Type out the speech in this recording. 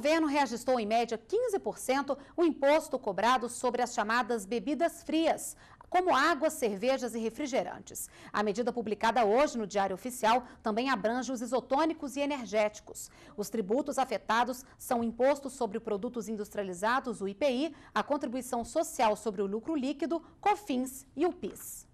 governo reajustou em média 15% o imposto cobrado sobre as chamadas bebidas frias, como água, cervejas e refrigerantes. A medida publicada hoje no Diário Oficial também abrange os isotônicos e energéticos. Os tributos afetados são impostos sobre produtos industrializados, o IPI, a contribuição social sobre o lucro líquido, COFINS e o PIS.